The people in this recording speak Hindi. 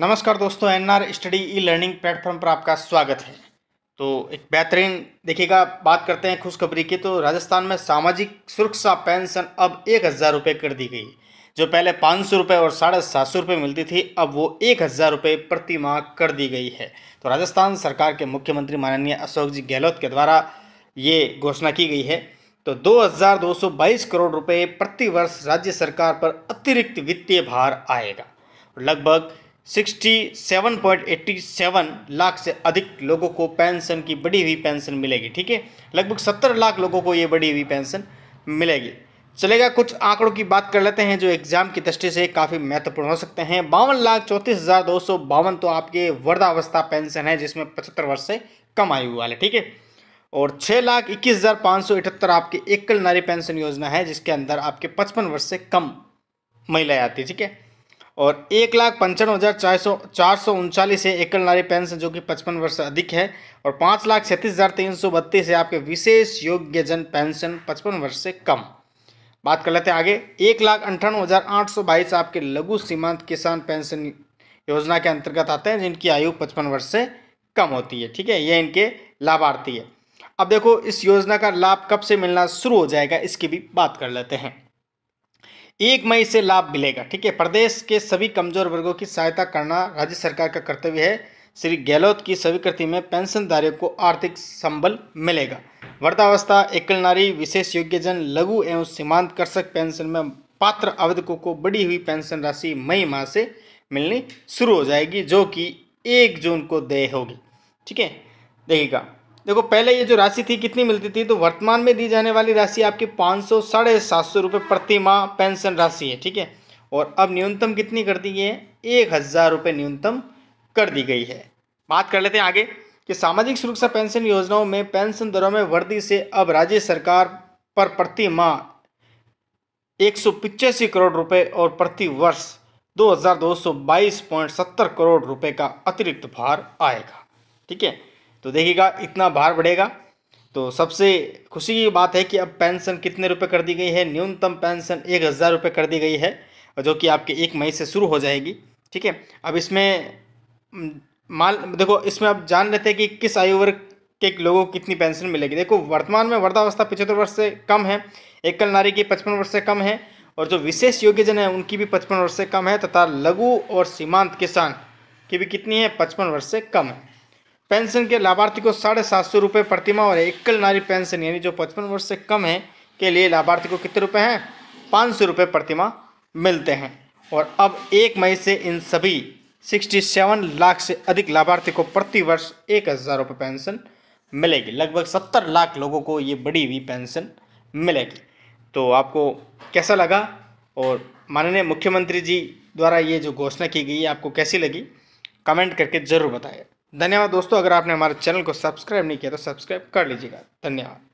नमस्कार दोस्तों N R study e learning platform पर आपका स्वागत है तो एक बेहतरीन देखिएगा बात करते हैं खुशखबरी की तो राजस्थान में सामाजिक सुरक्षा पेंशन अब एक हज़ार रुपये कर दी गई जो पहले पाँच सौ रुपये और साढ़े सात सौ रुपये मिलती थी अब वो एक हज़ार रुपये प्रति माह कर दी गई है तो राजस्थान सरकार के मुख्यमंत्री माननीय अशोक जी गहलोत के द्वारा ये घोषणा की गई है तो 2,222 करोड़ रुपए प्रति वर्ष राज्य सरकार पर अतिरिक्त वित्तीय भार आएगा लगभग 67.87 लाख से अधिक लोगों को पेंशन की बढ़ी हुई पेंशन मिलेगी ठीक है लगभग 70 लाख लोगों को ये बढ़ी हुई पेंशन मिलेगी चलेगा कुछ आंकड़ों की बात कर लेते हैं जो एग्जाम की दृष्टि से काफ़ी महत्वपूर्ण हो सकते हैं बावन लाख चौंतीस हज़ार दो सौ बावन तो आपके वृद्धावस्था पेंशन है जिसमें पचहत्तर वर्ष से कम आयु वाले ठीक है और छः लाख इक्कीस हज़ार पाँच सौ इकहत्तर आपकी एकल नारी पेंशन योजना है जिसके अंदर आपके पचपन वर्ष से कम महिलाएं आती है ठीक है और एक लाख पंचावन हज़ार चार सौ चार सौ उनचालीस है एकल नारी पेंशन जो कि पचपन वर्ष से अधिक है और पाँच लाख छत्तीस हज़ार तीन सौ बत्तीस है आपके विशेष योग्यजन पेंशन पचपन वर्ष से कम बात कर लेते हैं आगे एक लाख अंठानवे हज़ार आठ सौ बाईस आपके लघु सीमांत किसान पेंशन योजना के अंतर्गत आते हैं जिनकी आयु पचपन वर्ष से कम होती है ठीक है ये इनके लाभार्थी है अब देखो इस योजना का लाभ कब से मिलना शुरू हो जाएगा इसकी भी बात कर लेते हैं एक मई से लाभ मिलेगा ठीक है प्रदेश के सभी कमजोर वर्गों की सहायता करना राज्य सरकार का कर्तव्य है श्री गहलोत की स्वीकृति में पेंशनधारियों को आर्थिक संबल मिलेगा वृद्धावस्था एकल नारी विशेष योग्यजन लघु एवं सीमांत कर्षक पेंशन में पात्र आवेदकों को बढ़ी हुई पेंशन राशि मई माह से मिलनी शुरू हो जाएगी जो कि एक जून को दे होगी ठीक है देखिएगा देखो पहले ये जो राशि थी कितनी मिलती थी तो वर्तमान में दी जाने वाली राशि आपकी पाँच सौ साढ़े सात सौ रुपये प्रति माह पेंशन राशि है ठीक है और अब न्यूनतम कितनी कर दी गई है एक हज़ार रुपये न्यूनतम कर दी गई है बात कर लेते हैं आगे कि सामाजिक सुरक्षा पेंशन योजनाओं में पेंशन दरों में वृद्धि से अब राज्य सरकार पर प्रति माह एक करोड़ रुपए और प्रति वर्ष सत्तर करोड़ रुपए का अतिरिक्त भार आएगा ठीक है तो देखिएगा इतना भार बढ़ेगा तो सबसे खुशी की बात है कि अब पेंशन कितने रुपए कर दी गई है न्यूनतम पेंशन एक हज़ार रुपये कर दी गई है जो कि आपके एक मई से शुरू हो जाएगी ठीक है अब इसमें मान देखो इसमें आप जान लेते हैं कि किस आयु वर्ग के लोगों को कितनी पेंशन मिलेगी देखो वर्तमान में वर्धावस्था पचहत्तर वर्ष से कम है एकल नारी की पचपन वर्ष से कम है और जो विशेष योग्यजन है उनकी भी पचपन वर्ष से कम है तथा लघु और सीमांत किसान की भी कितनी है पचपन वर्ष से कम है पेंशन के लाभार्थी को साढ़े सात सौ रुपये प्रतिमा और एकल नारी पेंशन यानी जो पचपन वर्ष से कम है के लिए लाभार्थी को कितने रुपये हैं पाँच सौ रुपये प्रतिमा मिलते हैं और अब एक मई से इन सभी सिक्सटी सेवन लाख से अधिक लाभार्थी को प्रतिवर्ष एक हज़ार रुपये पेंशन मिलेगी लगभग सत्तर लाख लोगों को ये बड़ी हुई पेंशन मिलेगी तो आपको कैसा लगा और माननीय मुख्यमंत्री जी द्वारा ये जो घोषणा की गई है आपको कैसी लगी कमेंट करके ज़रूर बताएं धन्यवाद दोस्तों अगर आपने हमारे चैनल को सब्सक्राइब नहीं किया तो सब्सक्राइब कर लीजिएगा धन्यवाद